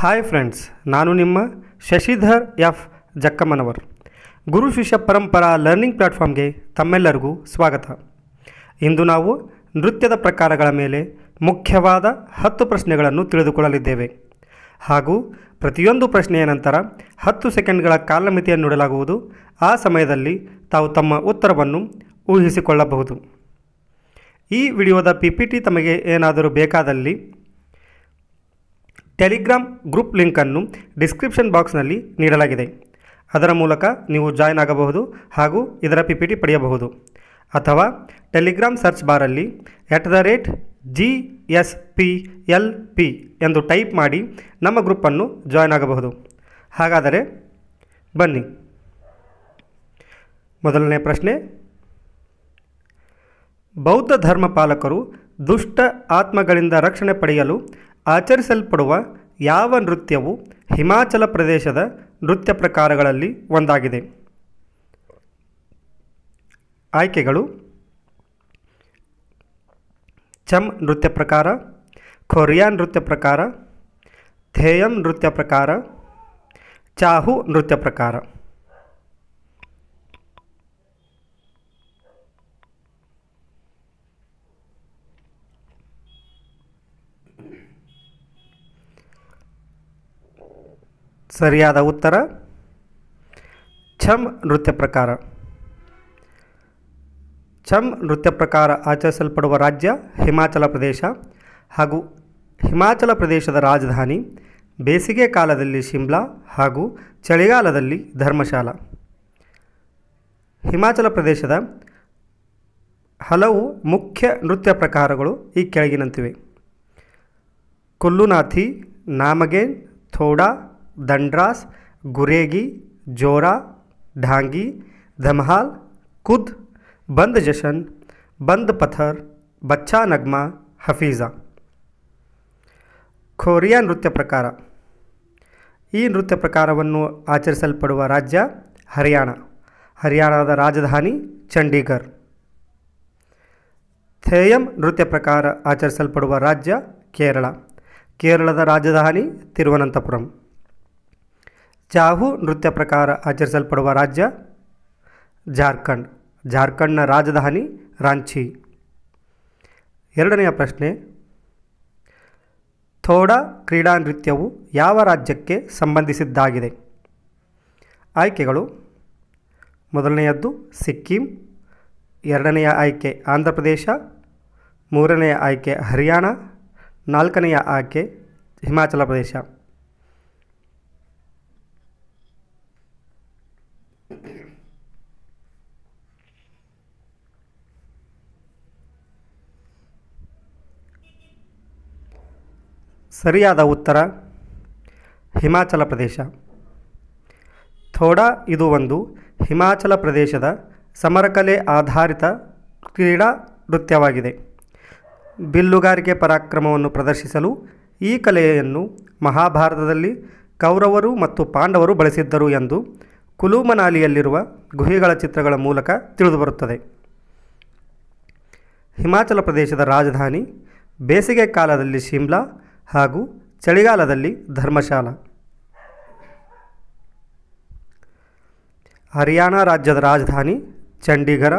hi friends ನಾನು ನಿಮ್ಮ Shashidhar F ಜಕ್ಕಮ್ಮನವರ್ ಗುರು ಶಿಷ್ಯ ಪರಂಪರಾ ಲರ್ನಿಂಗ್ ಪ್ಲ್ಯಾಟ್ಫಾರ್ಮ್ಗೆ ತಮ್ಮೆಲ್ಲರಿಗೂ ಸ್ವಾಗತ ಇಂದು ನಾವು ನೃತ್ಯದ ಪ್ರಕಾರಗಳ ಮೇಲೆ ಮುಖ್ಯವಾದ ಹತ್ತು ಪ್ರಶ್ನೆಗಳನ್ನು ತಿಳಿದುಕೊಳ್ಳಲಿದ್ದೇವೆ ಹಾಗೂ ಪ್ರತಿಯೊಂದು ಪ್ರಶ್ನೆಯ ನಂತರ ಹತ್ತು ಸೆಕೆಂಡ್ಗಳ ಕಾಲಮಿತಿಯನ್ನು ನೋಡಲಾಗುವುದು ಆ ಸಮಯದಲ್ಲಿ ತಾವು ತಮ್ಮ ಉತ್ತರವನ್ನು ಊಹಿಸಿಕೊಳ್ಳಬಹುದು ಈ ವಿಡಿಯೋದ ಪಿ ಪಿ ಟಿ ತಮಗೆ ಏನಾದರೂ ಬೇಕಾದಲ್ಲಿ ಟೆಲಿಗ್ರಾಮ್ ಗ್ರೂಪ್ ಲಿಂಕನ್ನು ಡಿಸ್ಕ್ರಿಪ್ಷನ್ ಬಾಕ್ಸ್ನಲ್ಲಿ ನೀಡಲಾಗಿದೆ ಅದರ ಮೂಲಕ ನೀವು ಜಾಯ್ನ್ ಆಗಬಹುದು ಹಾಗೂ ಇದರ ಪಿ ಪಿ ಪಡೆಯಬಹುದು ಅಥವಾ ಟೆಲಿಗ್ರಾಮ್ ಸರ್ಚ್ ಬಾರಲ್ಲಿ at the rate G S P L P ಎಂದು ಟೈಪ್ ಮಾಡಿ ನಮ್ಮ ಗ್ರೂಪನ್ನು ಜಾಯ್ನ್ ಆಗಬಹುದು ಹಾಗಾದರೆ ಬನ್ನಿ ಮೊದಲನೇ ಪ್ರಶ್ನೆ ಬೌದ್ಧ ಧರ್ಮ ಪಾಲಕರು ದುಷ್ಟ ಆತ್ಮಗಳಿಂದ ರಕ್ಷಣೆ ಪಡೆಯಲು ಆಚರಿಸಲ್ಪಡುವ ಯಾವ ನೃತ್ಯವು ಹಿಮಾಚಲ ಪ್ರದೇಶದ ನೃತ್ಯ ಪ್ರಕಾರಗಳಲ್ಲಿ ಒಂದಾಗಿದೆ ಆಯ್ಕೆಗಳು ಚಮ್ ನೃತ್ಯ ಪ್ರಕಾರ ಕೊರಿಯಾ ನೃತ್ಯ ಪ್ರಕಾರ ಥೇಯಂ ನೃತ್ಯ ಪ್ರಕಾರ ಚಾಹು ನೃತ್ಯ ಪ್ರಕಾರ ಸರಿಯಾದ ಉತ್ತರ ಛಮ್ ನೃತ್ಯ ಪ್ರಕಾರ ಛಮ್ ನೃತ್ಯ ಪ್ರಕಾರ ಆಚರಿಸಲ್ಪಡುವ ರಾಜ್ಯ ಹಿಮಾಚಲ ಪ್ರದೇಶ ಹಾಗೂ ಹಿಮಾಚಲ ಪ್ರದೇಶದ ರಾಜಧಾನಿ ಬೇಸಿಗೆ ಕಾಲದಲ್ಲಿ ಶಿಮ್ಲಾ ಹಾಗೂ ಚಳಿಗಾಲದಲ್ಲಿ ಧರ್ಮಶಾಲ ಹಿಮಾಚಲ ಪ್ರದೇಶದ ಹಲವು ಮುಖ್ಯ ನೃತ್ಯ ಪ್ರಕಾರಗಳು ಈ ಕೆಳಗಿನಂತಿವೆ ಕೊಲ್ಲುನಾಥಿ ನಾಮಗೇನ್ ಥೋಡಾ ದಂಡ್ರಾಸ್ ಗುರೇಗಿ ಜೋರಾ ಢಾಂಗಿ ಧಮಹಾಲ್ ಕುದ್ ಬಂದ್ ಜಶನ್ ಬಂದ್ ಪಥರ್ ಬಚ್ಚಾ ನಗ್ಮಾ ಹಫೀಜಾ ಖೋರಿಯಾ ನೃತ್ಯ ಪ್ರಕಾರ ಈ ನೃತ್ಯ ಪ್ರಕಾರವನ್ನು ಆಚರಿಸಲ್ಪಡುವ ರಾಜ್ಯ ಹರಿಯಾಣ ಹರಿಯಾಣದ ರಾಜಧಾನಿ ಚಂಡೀಗರ್ ಥೇಯಂ ನೃತ್ಯ ಪ್ರಕಾರ ಆಚರಿಸಲ್ಪಡುವ ರಾಜ್ಯ ಕೇರಳ ಕೇರಳದ ರಾಜಧಾನಿ ತಿರುವನಂತಪುರಂ ಚಾಹು ನೃತ್ಯ ಪ್ರಕಾರ ಆಚರಿಸಲ್ಪಡುವ ರಾಜ್ಯ ಜಾರ್ಖಂಡ್ ಜಾರ್ಖಂಡ್ನ ರಾಜಧಾನಿ ರಾಂಚಿ ಎರಡನೆಯ ಪ್ರಶ್ನೆ ಥೋಡಾ ಕ್ರೀಡಾ ನೃತ್ಯವು ಯಾವ ರಾಜ್ಯಕ್ಕೆ ಸಂಬಂಧಿಸಿದ್ದಾಗಿದೆ ಆಯ್ಕೆಗಳು ಮೊದಲನೆಯದ್ದು ಸಿಕ್ಕಿಂ ಎರಡನೆಯ ಆಯ್ಕೆ ಆಂಧ್ರ ಪ್ರದೇಶ ಮೂರನೆಯ ಆಯ್ಕೆ ಹರಿಯಾಣ ನಾಲ್ಕನೆಯ ಆಯ್ಕೆ ಹಿಮಾಚಲ ಪ್ರದೇಶ ಸರಿಯಾದ ಉತ್ತರ ಹಿಮಾಚಲ ಪ್ರದೇಶ ಥೋಡಾ ಇದು ಒಂದು ಹಿಮಾಚಲ ಪ್ರದೇಶದ ಸಮರಕಲೆ ಆಧಾರಿತ ಕ್ರೀಡಾ ನೃತ್ಯವಾಗಿದೆ ಬಿಲ್ಲುಗಾರಿಕೆ ಪರಾಕ್ರಮವನ್ನು ಪ್ರದರ್ಶಿಸಲು ಈ ಕಲೆಯನ್ನು ಮಹಾಭಾರತದಲ್ಲಿ ಕೌರವರು ಮತ್ತು ಪಾಂಡವರು ಬಳಸಿದ್ದರು ಎಂದು ಕುಲುಮನಾಲಿಯಲ್ಲಿರುವ ಗುಹೆಗಳ ಚಿತ್ರಗಳ ಮೂಲಕ ತಿಳಿದುಬರುತ್ತದೆ ಹಿಮಾಚಲ ಪ್ರದೇಶದ ರಾಜಧಾನಿ ಬೇಸಿಗೆ ಕಾಲದಲ್ಲಿ ಶಿಮ್ಲಾ ಹಾಗೂ ಚಳಿಗಾಲದಲ್ಲಿ ಧರ್ಮಶಾಲ ಹರಿಯಾಣ ರಾಜ್ಯದ ರಾಜಧಾನಿ ಚಂಡೀಗರ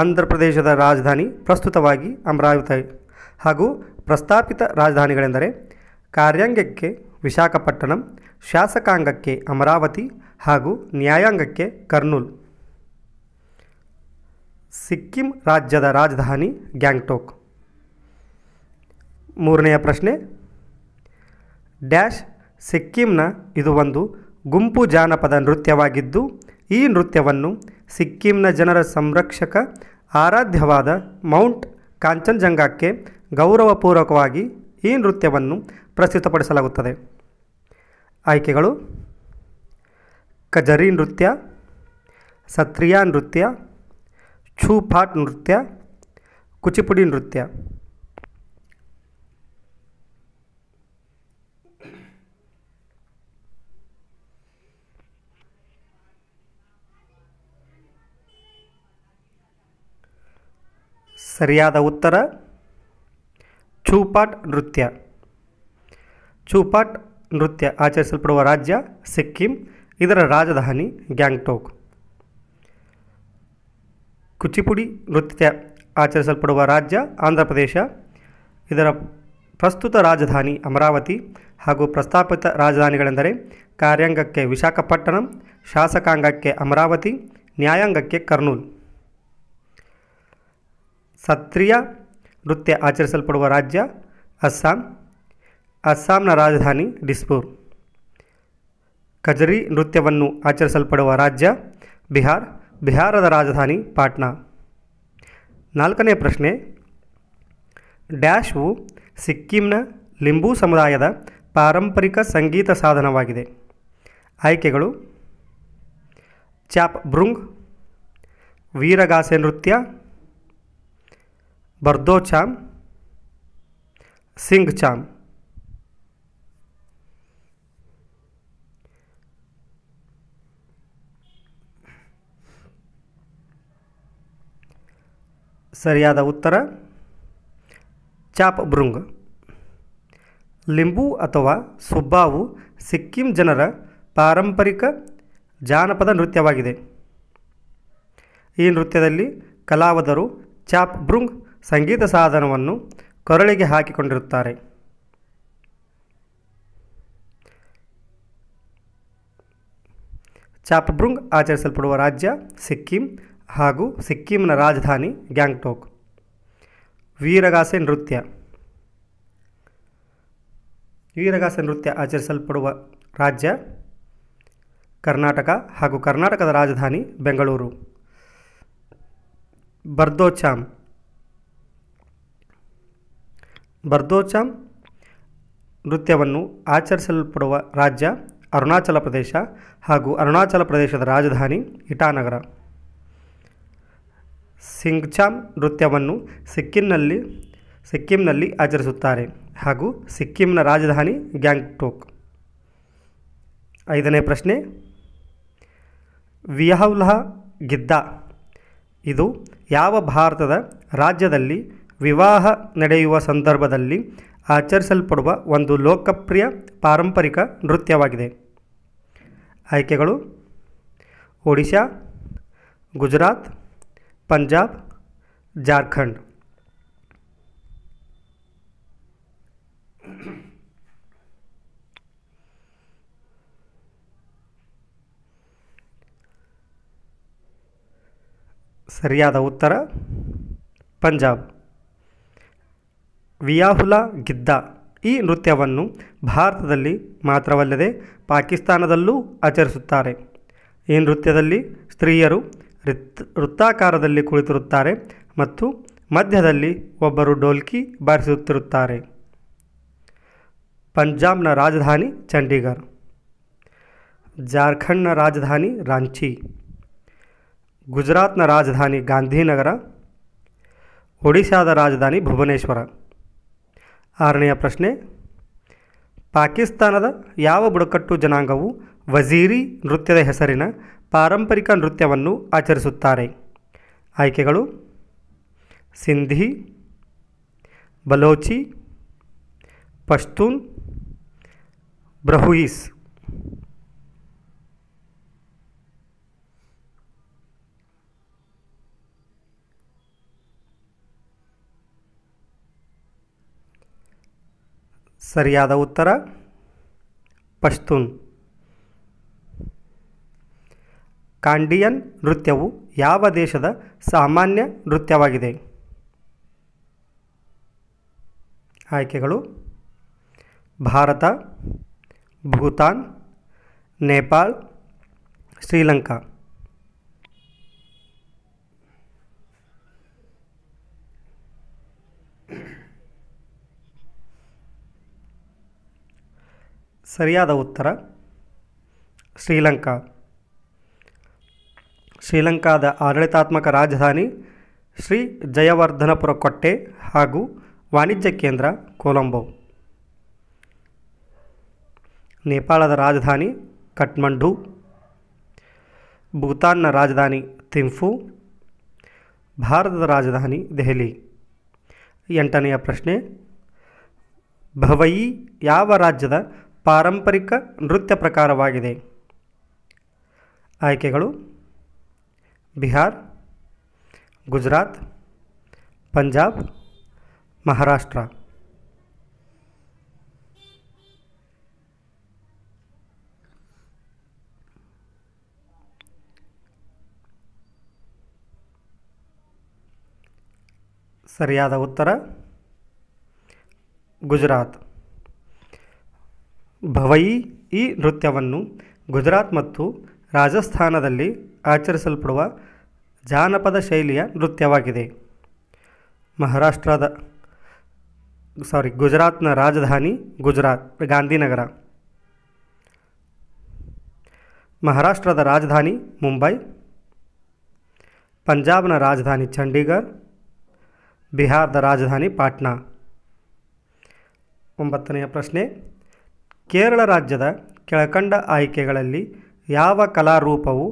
ಆಂಧ್ರ ಪ್ರದೇಶದ ರಾಜಧಾನಿ ಪ್ರಸ್ತುತವಾಗಿ ಅಮರಾವತಿ ಹಾಗೂ ಪ್ರಸ್ತಾಪಿತ ರಾಜಧಾನಿಗಳೆಂದರೆ ಕಾರ್ಯಾಂಗಕ್ಕೆ ವಿಶಾಖಪಟ್ಟಣಂ ಶಾಸಕಾಂಗಕ್ಕೆ ಅಮರಾವತಿ ಹಾಗೂ ನ್ಯಾಯಾಂಗಕ್ಕೆ ಕರ್ನೂಲ್ ಸಿಕ್ಕಿಂ ರಾಜ್ಯದ ರಾಜಧಾನಿ ಗ್ಯಾಂಗ್ಟೋಕ್ ಮೂರನೆಯ ಪ್ರಶ್ನೆ ಡ್ಯಾಶ್ ಸಿಕ್ಕಿಂನ ಇದು ಒಂದು ಗುಂಪು ಜಾನಪದ ನೃತ್ಯವಾಗಿದ್ದು ಈ ನೃತ್ಯವನ್ನು ಸಿಕ್ಕಿಂನ ಜನರ ಸಂರಕ್ಷಕ ಆರಾಧ್ಯವಾದ ಮೌಂಟ್ ಕಾಂಚನಜಂಗಕ್ಕೆ ಗೌರವಪೂರ್ವಕವಾಗಿ ಈ ನೃತ್ಯವನ್ನು ಪ್ರಸ್ತುತಪಡಿಸಲಾಗುತ್ತದೆ ಆಯ್ಕೆಗಳು ಕಜರಿ ನೃತ್ಯ ಸತ್ರಿಯಾ ನೃತ್ಯ ಛೂಫಾಟ್ ನೃತ್ಯ ಕುಚಿಪುಡಿ ನೃತ್ಯ ಸರಿಯಾದ ಉತ್ತರ ಚೂಪಾಟ್ ನೃತ್ಯ ಚೂಪಾಟ್ ನೃತ್ಯ ಆಚರಿಸಲ್ಪಡುವ ರಾಜ್ಯ ಸಿಕ್ಕಿಂ ಇದರ ರಾಜಧಾನಿ ಗ್ಯಾಂಗ್ಟೋಕ್ ಕುಚಿಪುಡಿ ನೃತ್ಯ ಆಚರಿಸಲ್ಪಡುವ ರಾಜ್ಯ ಆಂಧ್ರ ಪ್ರದೇಶ ಇದರ ಪ್ರಸ್ತುತ ರಾಜಧಾನಿ ಅಮರಾವತಿ ಹಾಗೂ ಪ್ರಸ್ತಾಪಿತ ರಾಜಧಾನಿಗಳೆಂದರೆ ಕಾರ್ಯಾಂಗಕ್ಕೆ ವಿಶಾಖಪಟ್ಟಣಂ ಶಾಸಕಾಂಗಕ್ಕೆ ಅಮರಾವತಿ ನ್ಯಾಯಾಂಗಕ್ಕೆ ಕರ್ನೂಲ್ ಸತ್ರಿಯ ನೃತ್ಯ ಆಚರಿಸಲ್ಪಡುವ ರಾಜ್ಯ ಅಸ್ಸಾಂ ಅಸ್ಸಾಂನ ರಾಜಧಾನಿ ಡಿಸ್ಪುರ್ ಕಜರಿ ನೃತ್ಯವನ್ನು ಆಚರಿಸಲ್ಪಡುವ ರಾಜ್ಯ ಬಿಹಾರ್ ಬಿಹಾರದ ರಾಜಧಾನಿ ಪಾಟ್ನಾ ನಾಲ್ಕನೇ ಪ್ರಶ್ನೆ ಡ್ಯಾಶ್ವು ಸಿಕ್ಕಿಂನ ಲಿಂಬೂ ಸಮುದಾಯದ ಪಾರಂಪರಿಕ ಸಂಗೀತ ಸಾಧನವಾಗಿದೆ ಆಯ್ಕೆಗಳು ಚಾಪ್ ಬ್ರುಂಗ್ ವೀರಗಾಸೆ ನೃತ್ಯ ಬರ್ದೋಚಾಮ್ ಸಿಂಗ್ ಚಾಮ್ ಸರಿಯಾದ ಉತ್ತರ ಚಾಪ್ ಬ್ರುಂಗ್ ಲಿಂಬು ಅಥವಾ ಸುಬ್ಬಾವು ಸಿಕ್ಕಿಂ ಜನರ ಪಾರಂಪರಿಕ ಜಾನಪದ ನೃತ್ಯವಾಗಿದೆ ಈ ನೃತ್ಯದಲ್ಲಿ ಕಲಾವಿದರು ಚಾಪ್ ಬ್ರುಂಗ್ ಸಂಗೀತ ಸಾಧನವನ್ನು ಕೊರಳಿಗೆ ಹಾಕಿಕೊಂಡಿರುತ್ತಾರೆ ಚಾಪ್ಬ್ರುಂಗ್ ಆಚರಿಸಲ್ಪಡುವ ರಾಜ್ಯ ಸಿಕ್ಕಿಂ ಹಾಗೂ ಸಿಕ್ಕಿಂನ ರಾಜಧಾನಿ ಗ್ಯಾಂಗ್ಟೋಕ್ ವೀರಗಾಸೆ ನೃತ್ಯ ವೀರಗಾಸೆ ನೃತ್ಯ ಆಚರಿಸಲ್ಪಡುವ ರಾಜ್ಯ ಕರ್ನಾಟಕ ಹಾಗೂ ಕರ್ನಾಟಕದ ರಾಜಧಾನಿ ಬೆಂಗಳೂರು ಬರ್ದೋಚಾಮ್ ಬರ್ದೋಚಾಮ್ ನೃತ್ಯವನ್ನು ಆಚರಿಸಲ್ಪಡುವ ರಾಜ್ಯ ಅರುಣಾಚಲ ಪ್ರದೇಶ ಹಾಗೂ ಅರುಣಾಚಲ ಪ್ರದೇಶದ ರಾಜಧಾನಿ ಇಟಾನಗರ ಸಿಂಗ್ಚಾಮ್ ನೃತ್ಯವನ್ನು ಸಿಕ್ಕಿಂನಲ್ಲಿ ಸಿಕ್ಕಿಂನಲ್ಲಿ ಆಚರಿಸುತ್ತಾರೆ ಹಾಗೂ ಸಿಕ್ಕಿಂನ ರಾಜಧಾನಿ ಗ್ಯಾಂಗ್ಟೋಕ್ ಐದನೇ ಪ್ರಶ್ನೆ ವಿಯಾವ್ಲಹ ಗಿದ್ದ ಇದು ಯಾವ ಭಾರತದ ರಾಜ್ಯದಲ್ಲಿ ವಿವಾಹ ನಡೆಯುವ ಸಂದರ್ಭದಲ್ಲಿ ಆಚರಿಸಲ್ಪಡುವ ಒಂದು ಲೋಕಪ್ರಿಯ ಪಾರಂಪರಿಕ ನೃತ್ಯವಾಗಿದೆ ಆಯ್ಕೆಗಳು ಒಡಿಶಾ ಗುಜರಾತ್ ಪಂಜಾಬ್ ಜಾರ್ಖಂಡ್ ಸರಿಯಾದ ಉತ್ತರ ಪಂಜಾಬ್ ವಿಯಾಹುಲ ಗಿದ್ದ ಈ ನೃತ್ಯವನ್ನು ಭಾರತದಲ್ಲಿ ಮಾತ್ರವಲ್ಲದೆ ಪಾಕಿಸ್ತಾನದಲ್ಲೂ ಆಚರಿಸುತ್ತಾರೆ ಈ ನೃತ್ಯದಲ್ಲಿ ಸ್ತ್ರೀಯರು ವೃತ್ ವೃತ್ತಾಕಾರದಲ್ಲಿ ಕುಳಿತಿರುತ್ತಾರೆ ಮತ್ತು ಮಧ್ಯದಲ್ಲಿ ಒಬ್ಬರು ಡೋಲ್ಕಿ ಬಾರಿಸುತ್ತಿರುತ್ತಾರೆ ಪಂಜಾಬ್ನ ರಾಜಧಾನಿ ಚಂಡೀಗಢ ಜಾರ್ಖಂಡ್ನ ರಾಜಧಾನಿ ರಾಂಚಿ ಗುಜರಾತ್ನ ರಾಜಧಾನಿ ಗಾಂಧಿನಗರ ಒಡಿಶಾದ ರಾಜಧಾನಿ ಭುವನೇಶ್ವರ ಆರನೆಯ ಪ್ರಶ್ನೆ ಪಾಕಿಸ್ತಾನದ ಯಾವ ಬುಡಕಟ್ಟು ಜನಾಂಗವು ವಜೀರಿ ನೃತ್ಯದ ಹೆಸರಿನ ಪಾರಂಪರಿಕ ನೃತ್ಯವನ್ನು ಆಚರಿಸುತ್ತಾರೆ ಆಯ್ಕೆಗಳು ಸಿಂಧಿ ಬಲೋಚಿ ಪಶ್ತೂನ್ ಬ್ರಹುಯಿಸ್ ಸರಿಯಾದ ಉತ್ತರ ಪಶ್ತೂನ್ ಕಾಂಡಿಯನ್ ನೃತ್ಯವು ಯಾವ ದೇಶದ ಸಾಮಾನ್ಯ ನೃತ್ಯವಾಗಿದೆ ಆಯ್ಕೆಗಳು ಭಾರತ ಭೂತಾನ್ ನೇಪಾಳ್ ಶ್ರೀಲಂಕಾ ಸರಿಯಾದ ಉತ್ತರ ಶ್ರೀಲಂಕಾ ಶ್ರೀಲಂಕಾದ ಆಡಳಿತಾತ್ಮಕ ರಾಜಧಾನಿ ಶ್ರೀ ಜಯವರ್ಧನಪುರ ಕೊಟ್ಟೆ ಹಾಗೂ ವಾಣಿಜ್ಯ ಕೇಂದ್ರ ಕೊಲಂಬೋ ನೇಪಾಳದ ರಾಜಧಾನಿ ಕಠ್ಮಂಡು ಭೂತಾನ್ನ ರಾಜಧಾನಿ ಥಿಂಫು ಭಾರತದ ರಾಜಧಾನಿ ದೆಹಲಿ ಎಂಟನೆಯ ಪ್ರಶ್ನೆ ಭವಯಿ ಯಾವ ರಾಜ್ಯದ ಪಾರಂಪರಿಕ ನೃತ್ಯ ಪ್ರಕಾರವಾಗಿದೆ ಆಯ್ಕೆಗಳು ಬಿಹಾರ್ ಗುಜರಾತ್ ಪಂಜಾಬ್ ಮಹಾರಾಷ್ಟ್ರ ಸರಿಯಾದ ಉತ್ತರ ಗುಜರಾತ್ ಭವಯಿ ಈ ನೃತ್ಯವನ್ನು ಗುಜರಾತ್ ಮತ್ತು ರಾಜಸ್ಥಾನದಲ್ಲಿ ಆಚರಿಸಲ್ಪಡುವ ಜಾನಪದ ಶೈಲಿಯ ನೃತ್ಯವಾಗಿದೆ ಮಹಾರಾಷ್ಟ್ರದ ಸಾರಿ ಗುಜರಾತ್ನ ರಾಜಧಾನಿ ಗುಜರಾತ್ ಗಾಂಧಿನಗರ ಮಹಾರಾಷ್ಟ್ರದ ರಾಜಧಾನಿ ಮುಂಬೈ ಪಂಜಾಬ್ನ ರಾಜಧಾನಿ ಚಂಡೀಗಢ ಬಿಹಾರದ ರಾಜಧಾನಿ ಪಾಟ್ನಾ ಒಂಬತ್ತನೆಯ ಪ್ರಶ್ನೆ ಕೇರಳ ರಾಜ್ಯದ ಕೆಳಕಂಡ ಆಯ್ಕೆಗಳಲ್ಲಿ ಯಾವ ಕಲಾರೂಪವು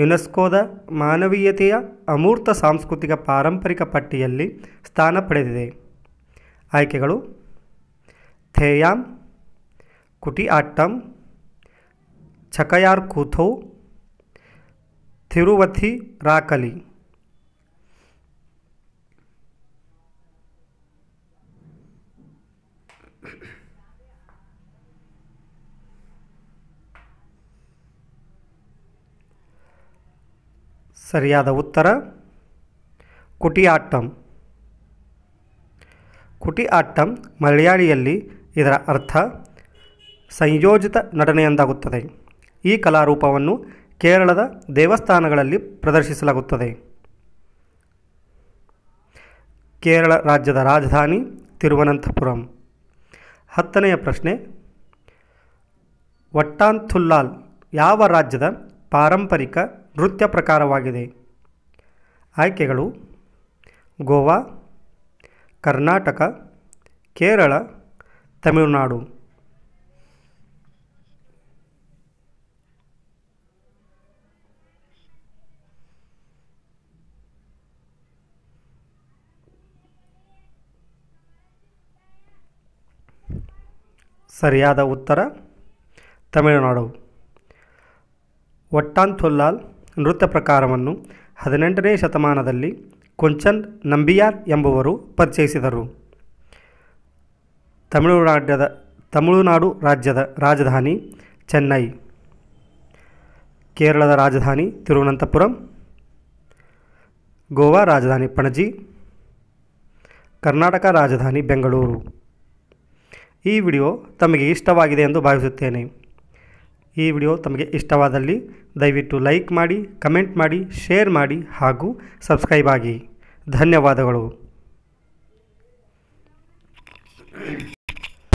ಯುನೆಸ್ಕೋದ ಮಾನವೀಯತೆಯ ಅಮೂರ್ತ ಸಾಂಸ್ಕೃತಿಕ ಪಾರಂಪರಿಕ ಪಟ್ಟಿಯಲ್ಲಿ ಸ್ಥಾನ ಪಡೆದಿದೆ ಆಯ್ಕೆಗಳು ಥೇಯಾಮ್ ಆಟ್ಟಂ ಚಕಯಾರ್ ಕೂಥೋ ತಿರುವಥಿ ರಾಕಲಿ ಸರಿಯಾದ ಉತ್ತರ ಕುಟಿಯಾಟ್ಟಂ ಕುಟಿಯಾಟ್ಟಂ ಮಲಯಾಳಿಯಲ್ಲಿ ಇದರ ಅರ್ಥ ಸಂಯೋಜಿತ ನಟನೆ ಈ ಕಲಾರೂಪವನ್ನು ಕೇರಳದ ದೇವಸ್ಥಾನಗಳಲ್ಲಿ ಪ್ರದರ್ಶಿಸಲಾಗುತ್ತದೆ ಕೇರಳ ರಾಜ್ಯದ ರಾಜಧಾನಿ ತಿರುವನಂತಪುರಂ ಹತ್ತನೆಯ ಪ್ರಶ್ನೆ ವಟ್ಟಾಂಥುಲ್ಲಾಲ್ ಯಾವ ರಾಜ್ಯದ ಪಾರಂಪರಿಕ ನೃತ್ಯ ಪ್ರಕಾರವಾಗಿದೆ ಆಯ್ಕೆಗಳು ಗೋವಾ ಕರ್ನಾಟಕ ಕೇರಳ ತಮಿಳುನಾಡು ಸರಿಯಾದ ಉತ್ತರ ತಮಿಳುನಾಡು ಒಟ್ಟಾಂಥೊಲ್ಲಾಲ್ ನೃತ್ಯ ಪ್ರಕಾರವನ್ನು ಹದಿನೆಂಟನೇ ಶತಮಾನದಲ್ಲಿ ಕೊಂಚನ್ ನಂಬಿಯಾರ್ ಎಂಬುವರು ಪರಿಚಯಿಸಿದರು ತಮಿಳುನಾಡ್ಯದ ತಮಿಳುನಾಡು ರಾಜ್ಯದ ರಾಜಧಾನಿ ಚೆನ್ನೈ ಕೇರಳದ ರಾಜಧಾನಿ ತಿರುವನಂತಪುರಂ ಗೋವಾ ರಾಜಧಾನಿ ಪಣಜಿ ಕರ್ನಾಟಕ ರಾಜಧಾನಿ ಬೆಂಗಳೂರು ಈ ವಿಡಿಯೋ ತಮಗೆ ಇಷ್ಟವಾಗಿದೆ ಎಂದು ಭಾವಿಸುತ್ತೇನೆ ಈ ವಿಡಿಯೋ ತಮಗೆ ಇಷ್ಟವಾದಲ್ಲಿ ದಯವಿಟ್ಟು ಲೈಕ್ ಮಾಡಿ ಕಮೆಂಟ್ ಮಾಡಿ ಶೇರ್ ಮಾಡಿ ಹಾಗೂ ಸಬ್ಸ್ಕ್ರೈಬ್ ಆಗಿ ಧನ್ಯವಾದಗಳು